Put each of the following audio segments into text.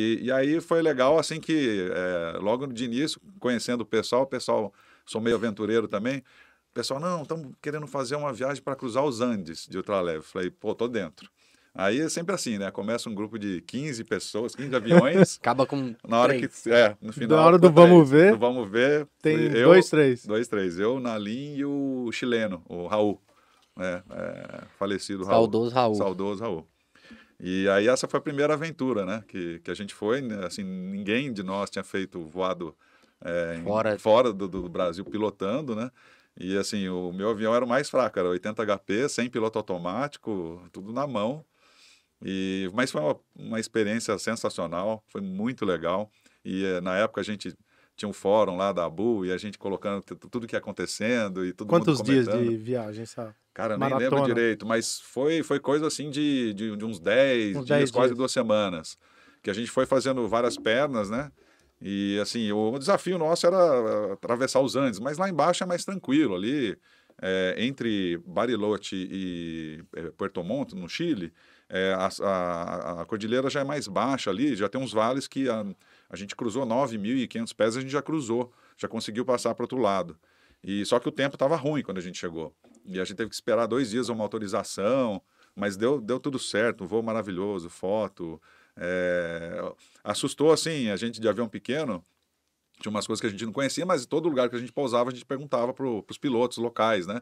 E, e aí foi legal, assim que, é, logo de início, conhecendo o pessoal, o pessoal, sou meio aventureiro também, o pessoal, não, estamos querendo fazer uma viagem para cruzar os Andes de ultraleve. Falei, pô, tô dentro. Aí é sempre assim, né? Começa um grupo de 15 pessoas, 15 aviões. Acaba com. Na hora três. que. É, no final. Na hora do vamos ver. Do vamos ver. Tem eu, dois, três. Dois, três. Eu, Nalim e o chileno, o Raul. É, é, falecido Raul. Saudoso Raul. Saudoso Raul. E aí essa foi a primeira aventura, né? Que, que a gente foi, né, assim, ninguém de nós tinha feito voado é, eh, fora, em, fora do, do, Brasil pilotando, né? E assim, o meu avião era o mais fraco, era 80 HP, sem piloto automático, tudo na mão. E, mas foi uma, uma experiência sensacional, foi muito legal. E eh, na época a gente tinha um fórum lá da Abu e a gente colocando tudo que ia acontecendo e tudo Quantos dias de viagem, sabe? Cara, Maratona. nem lembro direito, mas foi, foi coisa assim de, de, de uns 10 uns dias, 10 quase dias. duas semanas. Que a gente foi fazendo várias pernas, né? E assim, o desafio nosso era eh, atravessar os Andes, mas lá embaixo é mais tranquilo ali é, entre Bariloche e é, Puerto Montt, no Chile, é, a, a, a, cordilheira já é mais baixa ali, já tem uns vales que a, a gente cruzou 9.500 pés, a gente já cruzou, já conseguiu passar para o outro lado. E só que o tempo estava ruim quando a gente chegou. E a gente teve que esperar dois dias uma autorização, mas deu, deu tudo certo, um voo maravilhoso, foto. É... assustou assim, a gente de avião pequeno, tinha umas coisas que a gente não conhecia, mas todo lugar que a gente pousava, a gente perguntava para os pilotos locais, né?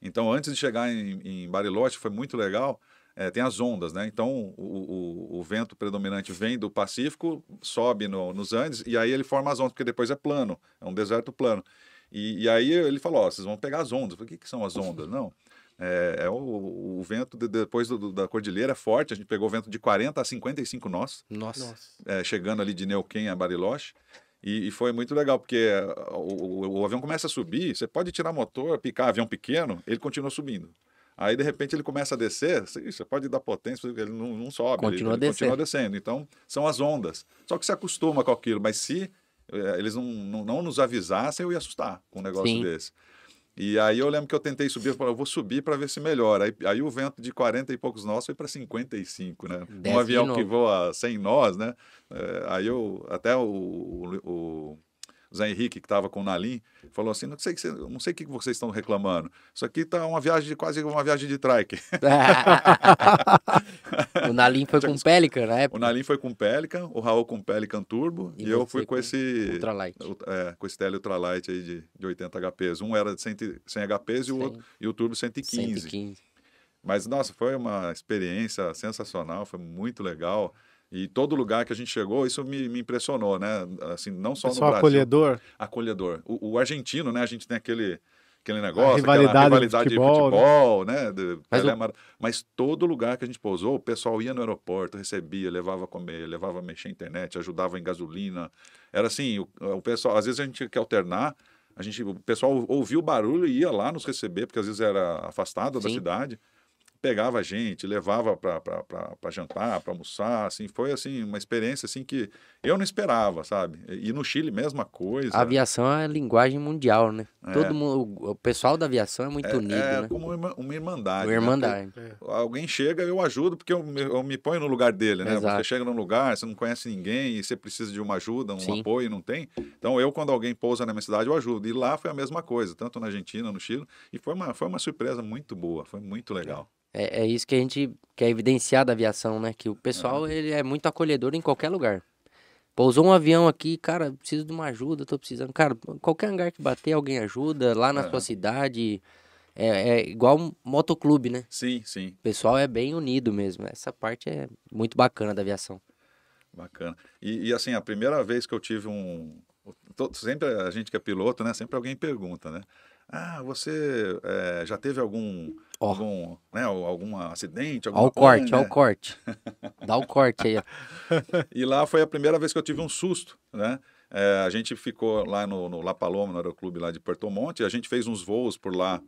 Então, antes de chegar em, em Bariloche, foi muito legal. É, tem as ondas, né? Então, o, o, o, vento predominante vem do Pacífico, sobe no, nos Andes, e aí ele forma as ondas, porque depois é plano, é um deserto plano. E, e aí ele falou, ó, vocês vão pegar as ondas. Eu falei, o que, que são as ondas? Não, é, é o, o, vento de, depois do, do, da cordilheira é forte, a gente pegou vento de 40 a 55 nós. Nossa. Nossa. É, chegando ali de Neuquén a Bariloche. E, e, foi muito legal, porque eh, o, o, o, avião começa a subir, você pode tirar motor, picar avião pequeno, ele continua subindo. Aí, de repente, ele começa a descer, você pode dar potência, ele não, não sobe, continua, ele, ele continua descendo. Então, são as ondas. Só que se acostuma com aquilo, mas se eh, eles não, não, não nos avisassem, eu ia assustar com um negócio Sim. desse. E aí eu lembro que eu tentei subir, eu falei, eu vou subir para ver se melhora. Aí, aí, o vento de 40 e poucos nós foi para 55, né? Desce um avião que voa 100 nós, né? É, aí eu até o, o, o Zé Henrique, que estava com o Nalim, falou assim: não sei que não sei que vocês estão reclamando. Isso aqui está uma viagem de quase uma viagem de trike. o Nalim foi com Pelican né O Nalim foi com Pelican, o Raul com Pelican Turbo e, e eu fui com, com esse Ultralight. É, com esse tele Ultralight aí de, de 80 HPs. Um era de 100, 100 HPs e o, outro, e o Turbo 115. 115. Mas, nossa, foi uma experiência sensacional, foi muito legal. E todo lugar que a gente chegou, isso me, me impressionou, né? Assim, não só Pessoal no Brasil. acolhedor. Acolhedor. O, o, argentino, né? A gente tem aquele, aquele negócio, rivalidade, aquela rivalidade de futebol, de futebol né? né? mas, mar... mas, todo lugar que a gente pousou, o pessoal ia no aeroporto, recebia, levava a comer, levava a mexer a internet, ajudava em gasolina. Era assim, o, o pessoal... Às vezes a gente quer alternar, a gente, o pessoal ouvia o barulho e ia lá nos receber, porque às vezes era afastado Sim. da cidade pegava a gente, levava para jantar, para almoçar, assim, foi assim uma experiência assim que eu não esperava, sabe? E no Chile mesma coisa. A aviação é linguagem mundial, né? É. Todo mundo, o pessoal da aviação é muito é, unido, é né? como uma, uma irmandade. Uma né? irmandade. Né? É. Alguém chega, eu ajudo porque eu, eu, me ponho no lugar dele, né? Exato. Você chega num lugar, você não conhece ninguém e você precisa de uma ajuda, um Sim. apoio, não tem. Então eu quando alguém pousa na minha cidade eu ajudo. E lá foi a mesma coisa, tanto na Argentina, no Chile, e foi uma foi uma surpresa muito boa, foi muito legal. É, é isso que a gente quer evidenciar da aviação, né? Que o pessoal uhum. ele é muito acolhedor em qualquer lugar. Pousou um avião aqui, cara, preciso de uma ajuda, tô precisando. Cara, qualquer hangar que bater, alguém ajuda. Lá na uhum. sua cidade. É, é igual um motoclube, né? Sim, sim. O pessoal é bem unido mesmo. Essa parte é muito bacana da aviação. Bacana. E, e assim, a primeira vez que eu tive um, todo, sempre a gente que é piloto, né? Sempre alguém pergunta, né? Ah, você é, já teve algum, oh. algum, né, algum acidente? Alguma ao corte, né? o corte. Dá o um corte aí. e lá foi a primeira vez que eu tive um susto, né? É, a gente ficou lá no, no La Paloma, no aeroclube lá de Porto Monte, a gente fez uns voos por lá,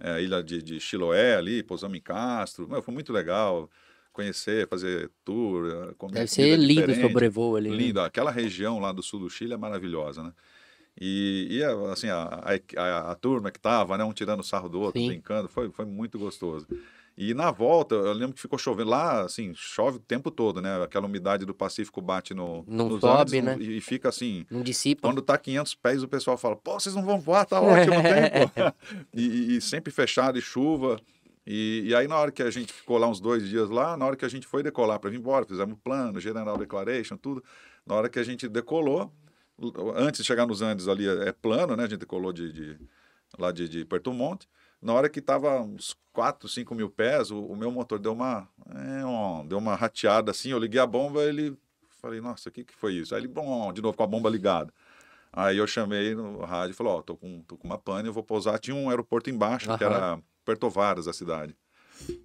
é, ilha de, de Chiloé ali, pousamos em Castro, foi muito legal conhecer, fazer tour. Eh, Deve ser lindo o sobrevoo ali. Né? Lindo, aquela região lá do sul do Chile é maravilhosa, né? E, e assim, a, a, a, a turma que estava, né? Um tirando sarro do outro, Sim. brincando, foi, foi muito gostoso. E na volta, eu lembro que ficou chovendo lá, assim, chove o tempo todo, né? Aquela umidade do Pacífico bate no. Não sobe, né? E, fica assim. Não dissipa. Quando tá 500 pés, o pessoal fala: pô, vocês não vão voar, tá ótimo tempo. e, e, sempre fechado e chuva. E, e, aí, na hora que a gente ficou lá uns dois dias lá, na hora que a gente foi decolar para vir embora, fizemos plano, General Declaration, tudo. Na hora que a gente decolou, antes de chegar nos Andes ali é, é plano, né? A gente decolou de, de lá de, de Puerto Montt. Na hora que estava uns 4, 5 mil pés, o, o meu motor deu uma, é, um, deu uma rateada assim. Eu liguei a bomba, ele. Falei, nossa, o que, que foi isso? Aí ele, bom, de novo com a bomba ligada. Aí eu chamei no rádio e falei, ó, oh, tô, com, tô com uma pane, eu vou pousar. Tinha um aeroporto embaixo, uhum. que era Pertovaras, a cidade.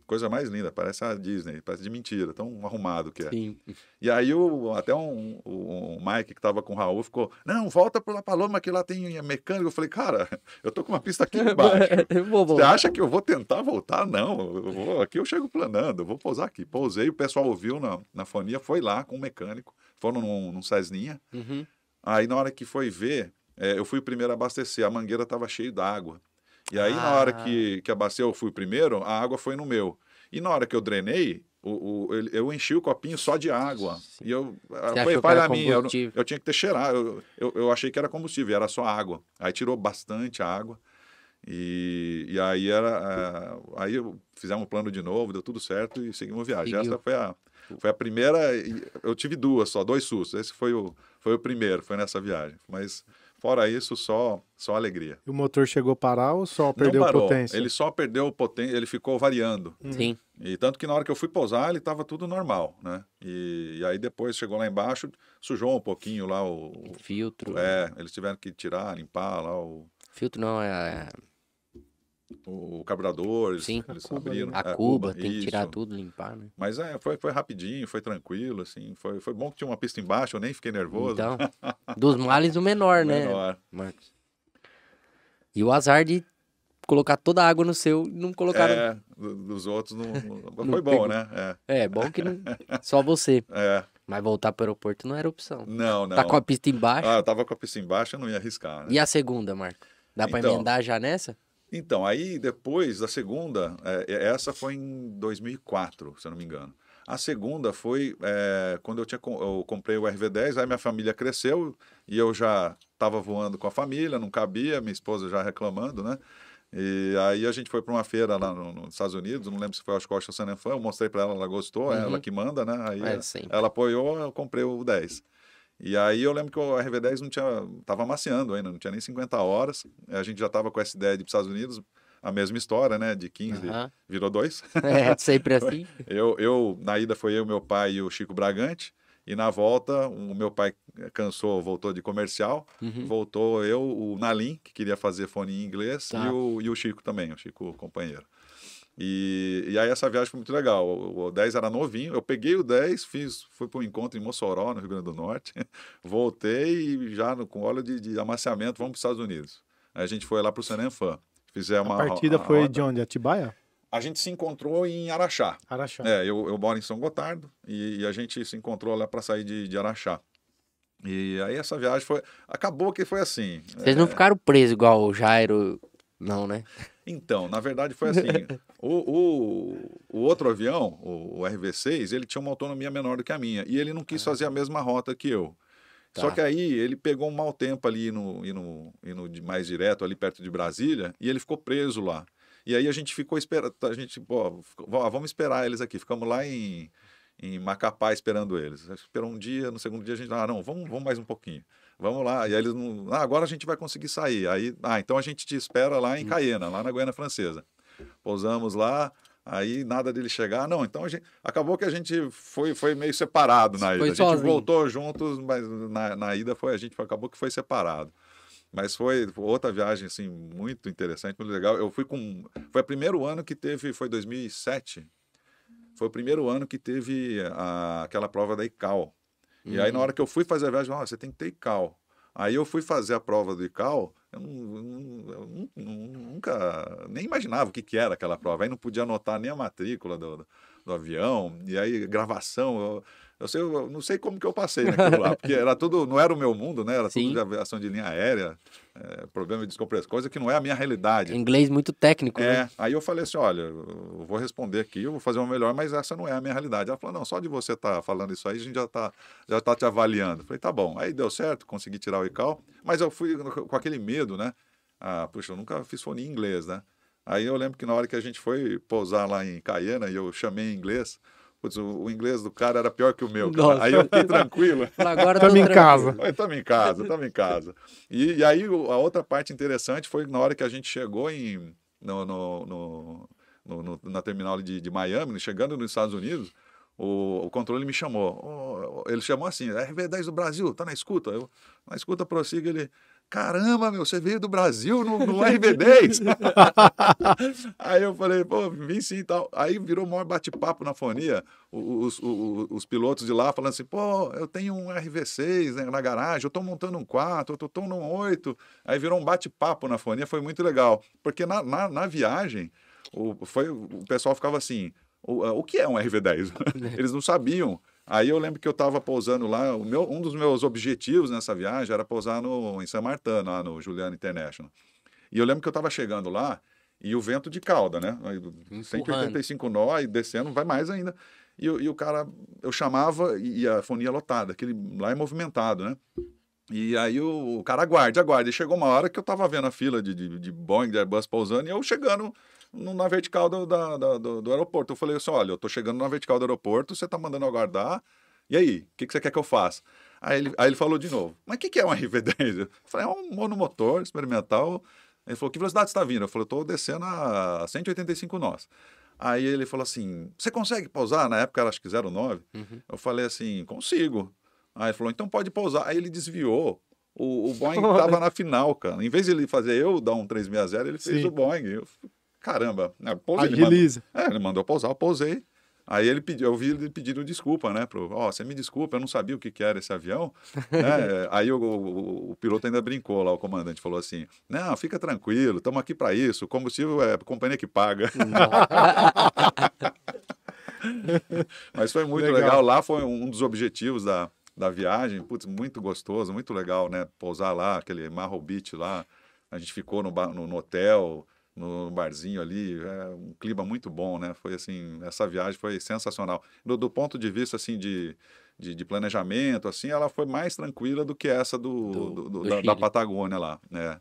Coisa mais linda, parece a Disney, parece de mentira, tão arrumado que é. Sim. E aí o, até um, o Mike que estava com o Raul ficou, não, volta para La Paloma que lá tem mecânico. Eu falei, cara, eu tô com uma pista aqui embaixo. É, é Você acha que eu vou tentar voltar? Não, eu vou, aqui eu chego planando, eu vou pousar aqui. Pousei, o pessoal ouviu na, na fonia, foi lá com o mecânico, foram num, num Uhum. Aí na hora que foi ver, é, eu fui o primeiro a abastecer, a mangueira estava cheia d'água. E aí, ah. na hora ah. que, que a bacia eu fui primeiro, a água foi no meu. E na hora que eu drenei, o, o, eu enchi o copinho só de água. Sim. E eu. Ah, Você foi falha minha. Eu, eu, tinha que ter cheirado. Eu, eu, eu, achei que era combustível, era só água. Aí tirou bastante água. E, e aí era. Ah, aí fizemos um plano de novo, deu tudo certo e seguimos a viagem. Seguiu. Essa foi a, foi a primeira. Eu tive duas só, dois sustos. Esse foi o, foi o primeiro, foi nessa viagem. Mas Fora isso, só só alegria. E o motor chegou a parar ou só perdeu Não parou. potência? Ele só perdeu potência, ele ficou variando. Uhum. Sim. E tanto que na hora que eu fui pousar, ele estava tudo normal, né? E, e, aí depois chegou lá embaixo, sujou um pouquinho lá o, o filtro. É, eles tiveram que tirar, limpar lá o filtro não é, é o carburador, eles, Sim, eles a abriram. Cuba, né? a, a é, Cuba, Cuba, tem isso. que tirar tudo, limpar, né? Mas é, foi, foi rapidinho, foi tranquilo, assim, foi, foi bom que tinha uma pista embaixo, eu nem fiquei nervoso. Então, dos males o menor, o né, menor. Marcos? E o azar de colocar toda a água no seu não colocar É, dos outros não, não foi bom, pegou. né? É. é, bom que não... só você. É. Mas voltar para o aeroporto não era opção. Não, tá não. Tá com a pista embaixo. Ah, eu tava com a pista embaixo, eu não ia arriscar. Né? E a segunda, Marco? Dá para então. emendar já nessa? Então, aí depois, da segunda, é, é, essa foi em 2004, se eu não me engano. A segunda foi é, quando eu, tinha, eu comprei o RV10, aí minha família cresceu e eu já estava voando com a família, não cabia, minha esposa já reclamando, né? E aí a gente foi para uma feira lá no, nos Estados Unidos, não lembro se foi a Costa ou San eu mostrei para ela, ela gostou, é uhum. ela que manda, né? Aí é, ela apoiou, eu comprei o 10. E aí eu lembro que o RV10 não tinha, tava amaciando ainda, não tinha nem 50 horas. A gente já tava com essa ideia de ir para os Estados Unidos, a mesma história, né? De 15 virou dois. É, sempre assim. eu, eu, na ida foi eu, meu pai e o Chico Bragante. E na volta, o meu pai cansou, voltou de comercial, uhum. voltou eu, o Nalim, que queria fazer fone em inglês, tá. e, o, e o Chico também, o Chico companheiro. E, e aí essa viagem foi muito legal. O, o 10 era novinho, eu peguei o 10, fiz, fui para um encontro em Mossoró, no Rio Grande do Norte, voltei e já no, com óleo de, de amaciamento, vamos para os Estados Unidos. Aí a gente foi lá para o Serenfã. Fizemos a partida foi roda. de onde? Atibaia? A gente se encontrou em Araxá. Araxá. É, eu, eu moro em São Gotardo e, e a gente se encontrou lá para sair de, de Araxá. E aí essa viagem foi. Acabou que foi assim. Vocês é... não ficaram presos igual o Jairo, não, né? Então, na verdade foi assim. o, o, o, outro avião, o, o RV6, ele tinha uma autonomia menor do que a minha. E ele não quis ah. fazer a mesma rota que eu. Tá. Só que aí ele pegou um mau tempo ali no, mais direto, ali perto de Brasília, e ele ficou preso lá. E aí a gente ficou esperando, a gente, pô, vamos esperar eles aqui. Ficamos lá em, em Macapá esperando eles. Esperou um dia, no segundo dia a gente, ah, não, vamos, vamos mais um pouquinho vamos lá. E aí eles não. Ah, agora a gente vai conseguir sair. Aí, ah, então a gente te espera lá em uhum. Caena, lá na Guiana Francesa. Pousamos lá, aí nada dele chegar. Ah, não, então a gente. Acabou que a gente foi, foi meio separado na ida. a gente sozinho. voltou juntos, mas na, na ida foi, a gente acabou que foi separado. Mas foi outra viagem, assim, muito interessante, muito legal. Eu fui com... Foi o primeiro ano que teve... Foi 2007? Foi o primeiro ano que teve a, aquela prova da ICAO, e aí, na uhum. hora que eu fui fazer a viagem, ah, você tem que ter ICAO. Aí eu fui fazer a prova do ICAO, eu, eu, eu, nunca nem imaginava o que, que era aquela prova. Aí não podia anotar nem a matrícula do, do, do avião, e aí gravação. Eu, eu, sei, eu não sei como que eu passei naquilo lá, porque era tudo, não era o meu mundo, né? Era Sim. tudo de aviação de linha aérea, é, problema de descompressão, coisa que não é a minha realidade. inglês muito técnico, é, né? Aí eu falei assim, olha, eu vou responder aqui, eu vou fazer uma melhor, mas essa não é a minha realidade. Ela falou, não, só de você estar tá falando isso aí, a gente já está já tá te avaliando. Eu falei, tá bom. Aí deu certo, consegui tirar o ICAL, mas eu fui com aquele medo, né? Ah, puxa, eu nunca fiz fone em inglês, né? Aí eu lembro que na hora que a gente foi pousar lá em Caiana, e eu chamei em inglês, Putz, o, inglês do cara era pior que o meu. Aí eu fiquei tranquilo. Agora estamos em casa. Estamos em casa, estamos em casa. E, e, aí a outra parte interessante foi na hora que a gente chegou em, no, no, no, na terminal de, de Miami, né, chegando nos Estados Unidos, o, o controle me chamou. ele chamou assim, é RV10 do Brasil, tá na escuta? Eu, na escuta, prossiga, ele caramba, meu, você veio do Brasil no, no RB10. aí eu falei, pô, vim sim e tal. Aí virou o maior bate-papo na fonia. Os, os, os, pilotos de lá falando assim, pô, eu tenho um RV6 né, na garagem, eu tô montando um 4, eu tô, tô num 8. Aí virou um bate-papo na fonia, foi muito legal. Porque na, na, na viagem, o, foi, o pessoal ficava assim, o, o que é um RV10? Eles não sabiam. Aí eu lembro que eu estava pousando lá, meu, um dos meus objetivos nessa viagem era pousar no, em San Martín, lá no Juliana International. E eu lembro que eu estava chegando lá e o vento de cauda, né? 185 nó e descendo, vai mais ainda. E, e o cara, eu chamava e a fonia lotada, aquele lá é movimentado, né? E aí o, o cara aguarde, aguarde. E chegou uma hora que eu estava vendo a fila de, de, de Boeing, de Airbus pousando e eu chegando na vertical do, da, do, do, aeroporto. Eu falei assim: olha, eu tô chegando na vertical do aeroporto, você tá mandando aguardar. E aí, o que, que você quer que eu faça? Aí ele, aí ele falou de novo: mas o que, que é um RV10? Eu falei: é um monomotor experimental. Ele falou: que velocidade está vindo? Eu falei: tô descendo a 185 nós. Aí ele falou assim: você consegue pousar? Na época era acho que 09. Uhum. Eu falei assim: consigo. Aí ele falou: então pode pousar. Aí ele desviou o, o Boeing estava na final, cara. Em vez de ele fazer eu dar um 360, ele Sim. fez o Boeing. Eu, caramba, né? Pousei, Agiliza. Ele mandou, é, ele mandou pousar, eu pousei. Aí ele pediu, eu vi ele pedindo desculpa, né? ó, oh, você me desculpa, eu não sabia o que, que era esse avião. Né, aí o, o, o, piloto ainda brincou lá, o comandante falou assim: não, fica tranquilo, estamos aqui para isso, o combustível é a companhia que paga. Mas foi muito legal. legal. Lá foi um dos objetivos da, da viagem. Putz, muito gostoso, muito legal, né? Pousar lá, aquele Marro Beach lá. A gente ficou no, no, no hotel, no barzinho ali, é um clima muito bom, né? Foi assim, essa viagem foi sensacional. Do, do ponto de vista assim de, de, de, planejamento, assim, ela foi mais tranquila do que essa do, do, do da, da, Patagônia lá, né?